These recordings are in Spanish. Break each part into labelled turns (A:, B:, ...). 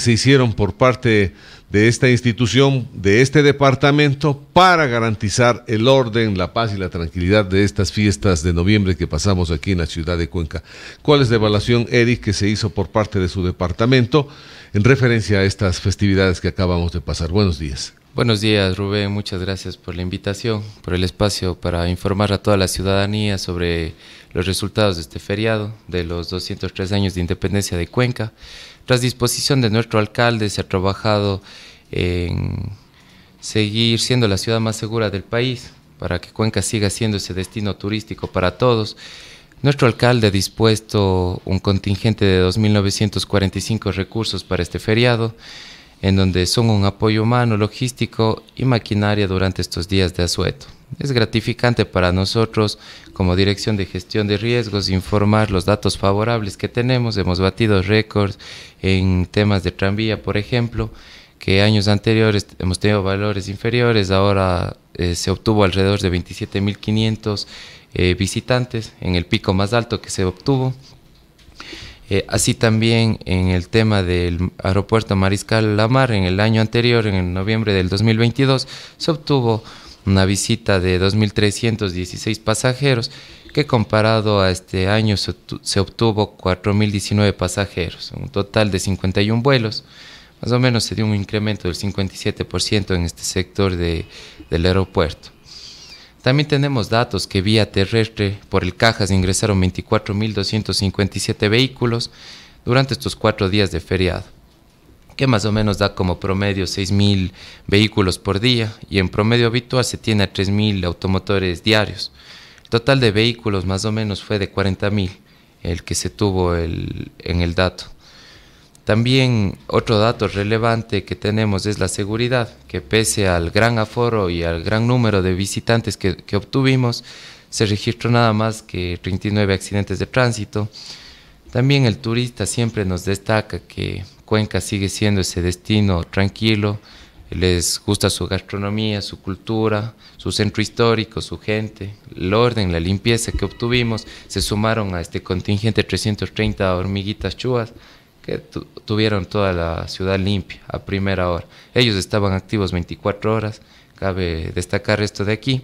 A: se hicieron por parte de esta institución, de este departamento, para garantizar el orden, la paz y la tranquilidad de estas fiestas de noviembre que pasamos aquí en la ciudad de Cuenca. ¿Cuál es la evaluación, Eric, que se hizo por parte de su departamento en referencia a estas festividades que acabamos de pasar? Buenos días.
B: Buenos días, Rubén. Muchas gracias por la invitación, por el espacio para informar a toda la ciudadanía sobre los resultados de este feriado de los 203 años de independencia de Cuenca. Tras disposición de nuestro alcalde, se ha trabajado en seguir siendo la ciudad más segura del país, para que Cuenca siga siendo ese destino turístico para todos. Nuestro alcalde ha dispuesto un contingente de 2.945 recursos para este feriado en donde son un apoyo humano, logístico y maquinaria durante estos días de asueto. Es gratificante para nosotros como Dirección de Gestión de Riesgos informar los datos favorables que tenemos. Hemos batido récords en temas de tranvía, por ejemplo, que años anteriores hemos tenido valores inferiores, ahora eh, se obtuvo alrededor de 27.500 eh, visitantes en el pico más alto que se obtuvo. Eh, así también en el tema del aeropuerto Mariscal Lamar, en el año anterior, en noviembre del 2022, se obtuvo una visita de 2.316 pasajeros, que comparado a este año se obtuvo 4.019 pasajeros, un total de 51 vuelos. Más o menos se dio un incremento del 57% en este sector del aeropuerto. También tenemos datos que vía terrestre por el Cajas ingresaron 24.257 vehículos durante estos cuatro días de feriado, que más o menos da como promedio 6.000 vehículos por día y en promedio habitual se tiene a 3.000 automotores diarios. El total de vehículos más o menos fue de 40.000, el que se tuvo en el dato. También otro dato relevante que tenemos es la seguridad, que pese al gran aforo y al gran número de visitantes que, obtuvimos, se registró nada más que 39 accidentes de tránsito. También el turista siempre nos destaca que Cuenca sigue siendo ese destino tranquilo, les gusta su gastronomía, su cultura, su centro histórico, su gente, el orden, la limpieza que obtuvimos, se sumaron a este contingente 330 hormiguitas chúas que tuvieron toda la ciudad limpia a primera hora. Ellos estaban activos 24 horas, cabe destacar esto de aquí.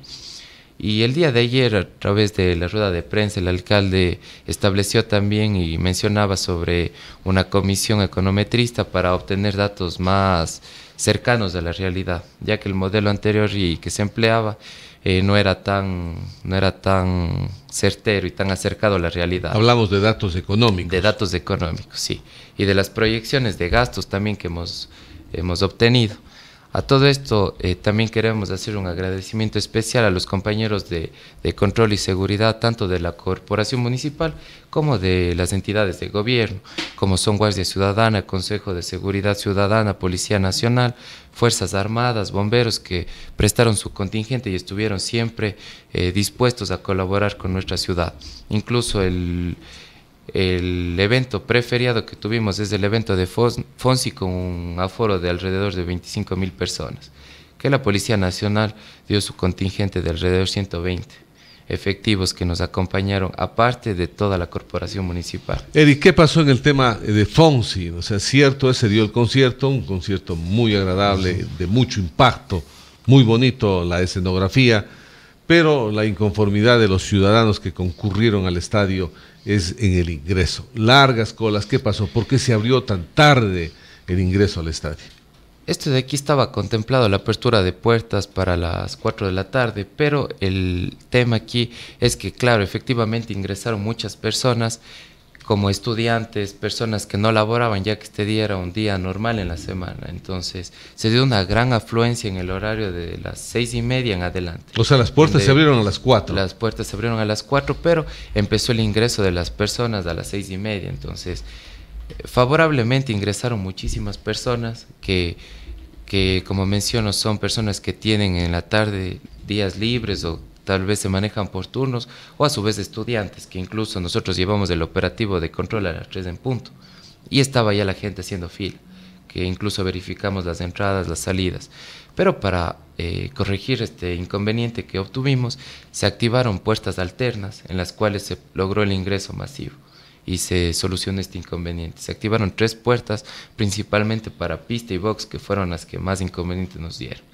B: Y el día de ayer, a través de la rueda de prensa, el alcalde estableció también y mencionaba sobre una comisión econometrista para obtener datos más cercanos a la realidad, ya que el modelo anterior y que se empleaba eh, no, era tan, no era tan certero y tan acercado a la realidad. Hablamos de datos económicos. De datos económicos, sí. Y de las proyecciones de gastos también que hemos, hemos obtenido. A todo esto eh, también queremos hacer un agradecimiento especial a los compañeros de, control y seguridad, tanto de la Corporación Municipal como de las entidades de gobierno, como son Guardia Ciudadana, Consejo de Seguridad Ciudadana, Policía Nacional, Fuerzas Armadas, bomberos que prestaron su contingente y estuvieron siempre eh, dispuestos a colaborar con nuestra ciudad. Incluso el el evento preferiado que tuvimos es el evento de Fonsi con un aforo de alrededor de 25 mil personas, que la Policía Nacional dio su contingente de alrededor de 120 efectivos que nos acompañaron, aparte de toda la corporación municipal.
A: Eric, ¿qué pasó en el tema de Fonsi? O sea, cierto, ese dio el concierto, un concierto muy agradable, de mucho impacto, muy bonito la escenografía, pero la inconformidad de los ciudadanos que concurrieron al estadio es en el ingreso. Largas colas, ¿qué pasó? ¿Por qué se abrió tan tarde el ingreso al estadio?
B: Esto de aquí estaba contemplado la apertura de puertas para las 4 de la tarde, pero el tema aquí es que, claro, efectivamente ingresaron muchas personas como estudiantes, personas que no laboraban, ya que este día era un día normal en la semana. Entonces, se dio una gran afluencia en el horario de las seis y media en adelante. O sea, las puertas se abrieron a las cuatro. Las puertas se abrieron a las cuatro, pero empezó el ingreso de las personas a las seis y media. Entonces, favorablemente ingresaron muchísimas personas que, que como menciono, son personas que tienen en la tarde días libres o tal vez se manejan por turnos, o a su vez estudiantes, que incluso nosotros llevamos el operativo de control a las 3 en punto, y estaba ya la gente haciendo fila, que incluso verificamos las entradas, las salidas. Pero para eh, corregir este inconveniente que obtuvimos, se activaron puertas alternas en las cuales se logró el ingreso masivo y se solucionó este inconveniente. Se activaron tres puertas, principalmente para pista y box, que fueron las que más inconvenientes nos dieron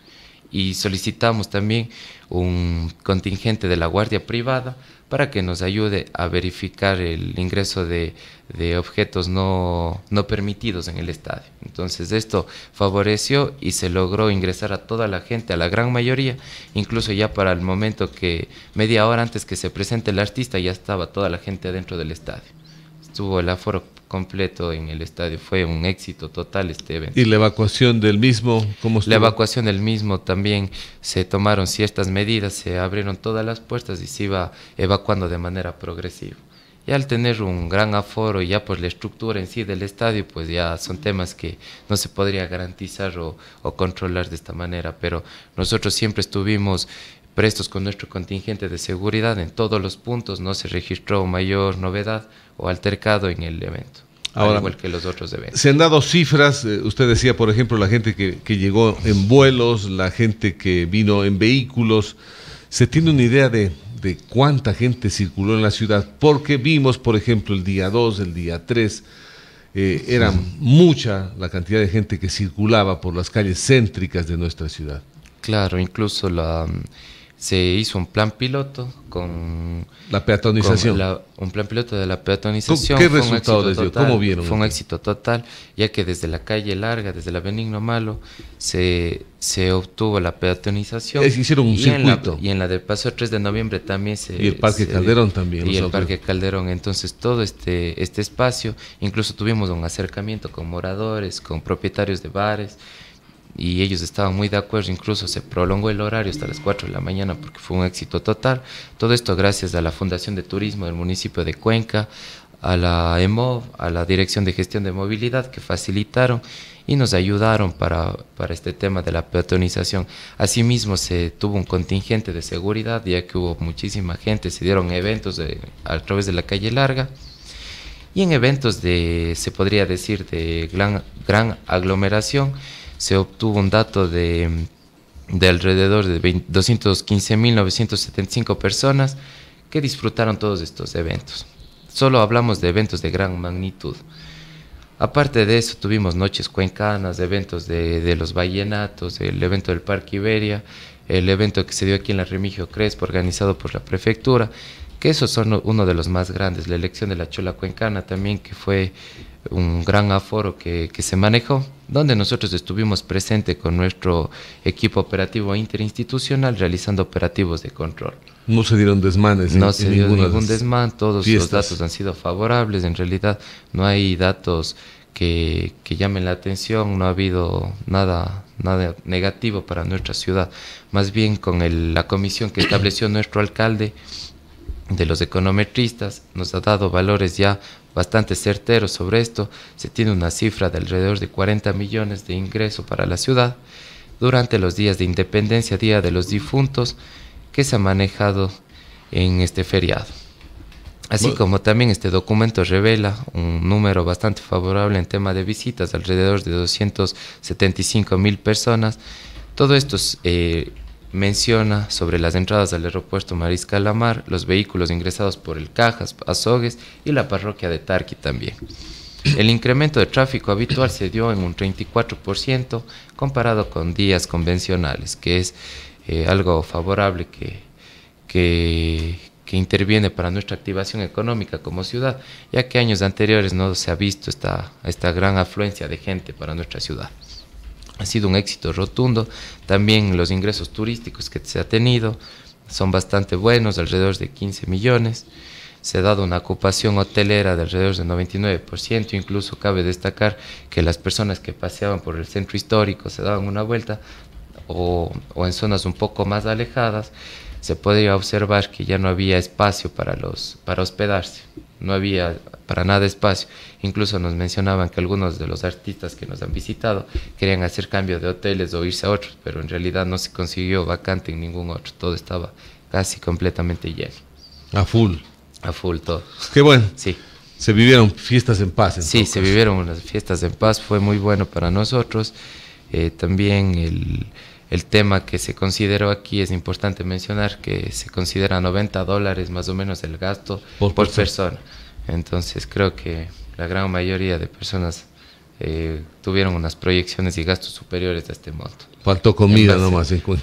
B: y solicitamos también un contingente de la Guardia Privada para que nos ayude a verificar el ingreso de, objetos no, no, permitidos en el estadio. Entonces esto favoreció y se logró ingresar a toda la gente, a la gran mayoría, incluso ya para el momento que media hora antes que se presente el artista ya estaba toda la gente dentro del estadio estuvo el aforo completo en el estadio. Fue un éxito total este evento. ¿Y la evacuación del mismo? ¿Cómo La evacuación del mismo también se tomaron ciertas medidas, se abrieron todas las puertas y se iba evacuando de manera progresiva. Y al tener un gran aforo y ya pues la estructura en sí del estadio, pues ya son temas que no se podría garantizar o, o controlar de esta manera. Pero nosotros siempre estuvimos prestos con nuestro contingente de seguridad en todos los puntos, no se registró mayor novedad o altercado en el evento. Ahora, igual que los otros eventos.
A: Se han dado cifras, eh, usted decía, por ejemplo, la gente que, llegó en vuelos, la gente que vino en vehículos. ¿Se tiene una idea de, cuánta gente circuló en la ciudad? Porque vimos, por ejemplo, el día 2, el día 3, eh, era mucha la cantidad de gente que circulaba por las calles céntricas de nuestra ciudad. Claro, incluso la,
B: se hizo un plan piloto con... La peatonización. un plan piloto de la peatonización. ¿Qué resultado dio? ¿Cómo vieron? Fue un éxito total, ya que desde la calle larga, desde la Benigno Malo, se, obtuvo la peatonización. hicieron un y circuito. En la, y en la del paso 3 de noviembre también se... Y el Parque Calderón también. Y el Parque Calderón. Entonces todo este, este espacio, incluso tuvimos un acercamiento con moradores, con propietarios de bares, y ellos estaban muy de acuerdo, incluso se prolongó el horario hasta las 4 de la mañana porque fue un éxito total. Todo esto gracias a la Fundación de Turismo del municipio de Cuenca, a la EMOV, a la Dirección de Gestión de Movilidad que facilitaron y nos ayudaron para, este tema de la peatonización. Asimismo se tuvo un contingente de seguridad ya que hubo muchísima gente, se dieron eventos a través de la calle larga y en eventos de, se podría decir, de gran, gran aglomeración se obtuvo un dato de, de alrededor de 215.975 personas que disfrutaron todos estos eventos. Solo hablamos de eventos de gran magnitud. Aparte de eso, tuvimos noches cuencanas, eventos de, de, los vallenatos, el evento del Parque Iberia, el evento que se dio aquí en la Remigio Crespo, organizado por la prefectura, que esos son uno de los más grandes. La elección de la Chola Cuencana también, que fue un gran aforo que, que, se manejó, donde nosotros estuvimos presentes con nuestro equipo operativo interinstitucional realizando operativos de control.
A: No se dieron desmanes. No se dio ningún desmán, todos los datos han
B: sido favorables, en realidad no hay datos que, que, llamen la atención, no ha habido nada, nada negativo para nuestra ciudad. Más bien con la comisión que estableció nuestro alcalde, de los econometristas nos ha dado valores ya bastante certeros sobre esto. Se tiene una cifra de alrededor de 40 millones de ingreso para la ciudad durante los días de independencia, Día de los Difuntos, que se ha manejado en este feriado. Así como también este documento revela un número bastante favorable en tema de visitas, alrededor de 275 mil personas. Todo esto es, eh, menciona sobre las entradas al aeropuerto Mariscal Lamar, los vehículos ingresados por el Cajas, Azogues y la parroquia de Tarqui también. El incremento de tráfico habitual se dio en un 34% comparado con días convencionales, que es eh, algo favorable que, que, que, interviene para nuestra activación económica como ciudad, ya que años anteriores no se ha visto esta, esta gran afluencia de gente para nuestra ciudad ha sido un éxito rotundo. También los ingresos turísticos que se ha tenido son bastante buenos, alrededor de 15 millones. Se ha dado una ocupación hotelera de alrededor del 99%, incluso cabe destacar que las personas que paseaban por el centro histórico se daban una vuelta o, o en zonas un poco más alejadas, se podía observar que ya no había espacio para, los, para hospedarse, no había para nada espacio. Incluso nos mencionaban que algunos de los artistas que nos han visitado querían hacer cambio de hoteles o irse a otros, pero en realidad no se consiguió vacante en ningún otro, todo estaba casi completamente lleno. A full. A full todo. Qué bueno. Sí. Se vivieron fiestas en paz. En sí, se vivieron unas fiestas en paz, fue muy bueno para nosotros. Eh, también el el tema que se consideró aquí es importante mencionar que se considera 90 dólares más o menos el gasto por, persona. Entonces creo que la gran mayoría de personas eh, tuvieron unas proyecciones y gastos superiores a este monto. Faltó comida nomás pues.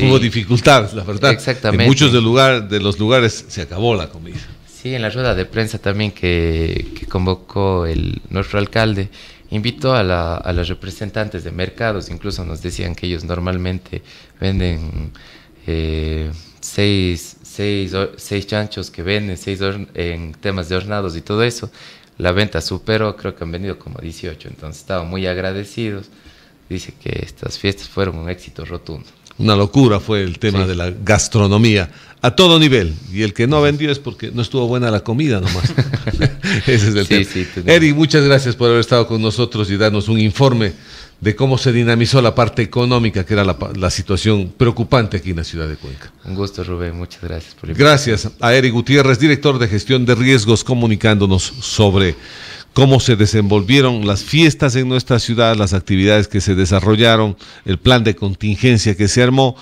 B: Hubo dificultades, la verdad. Exactamente. En muchos de, lugar, de los lugares se acabó la comida. Sí, en la rueda de prensa también que, que convocó el, nuestro alcalde, Invitó a, la, los representantes de mercados, incluso nos decían que ellos normalmente venden eh, seis, seis, chanchos que venden, seis en temas de hornados y todo eso. La venta superó, creo que han venido como 18, entonces estaban muy agradecidos. Dice que estas fiestas fueron un éxito rotundo.
A: Una locura fue el tema de la gastronomía a todo nivel. Y el que no vendió es porque no estuvo buena la comida nomás. Ese es el tema. muchas gracias por haber estado con nosotros y darnos un informe de cómo se dinamizó la parte económica, que era la, situación preocupante aquí en la ciudad de
B: Cuenca. Un gusto, Rubén. Muchas gracias por Gracias
A: a eric Gutiérrez, director de gestión de riesgos, comunicándonos sobre cómo se desenvolvieron las fiestas en nuestra ciudad, las actividades que se desarrollaron, el plan de contingencia que se armó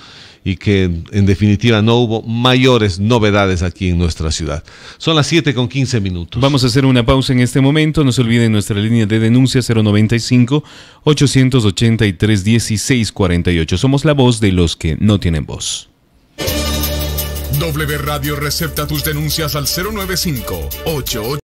A: y que en definitiva no hubo mayores novedades aquí en nuestra ciudad. Son las 7 con 15 minutos. Vamos a hacer una pausa en este momento. No se olviden nuestra línea de denuncia 095-883-1648. Somos la voz de los que no tienen voz. W Radio recepta tus denuncias al 095 88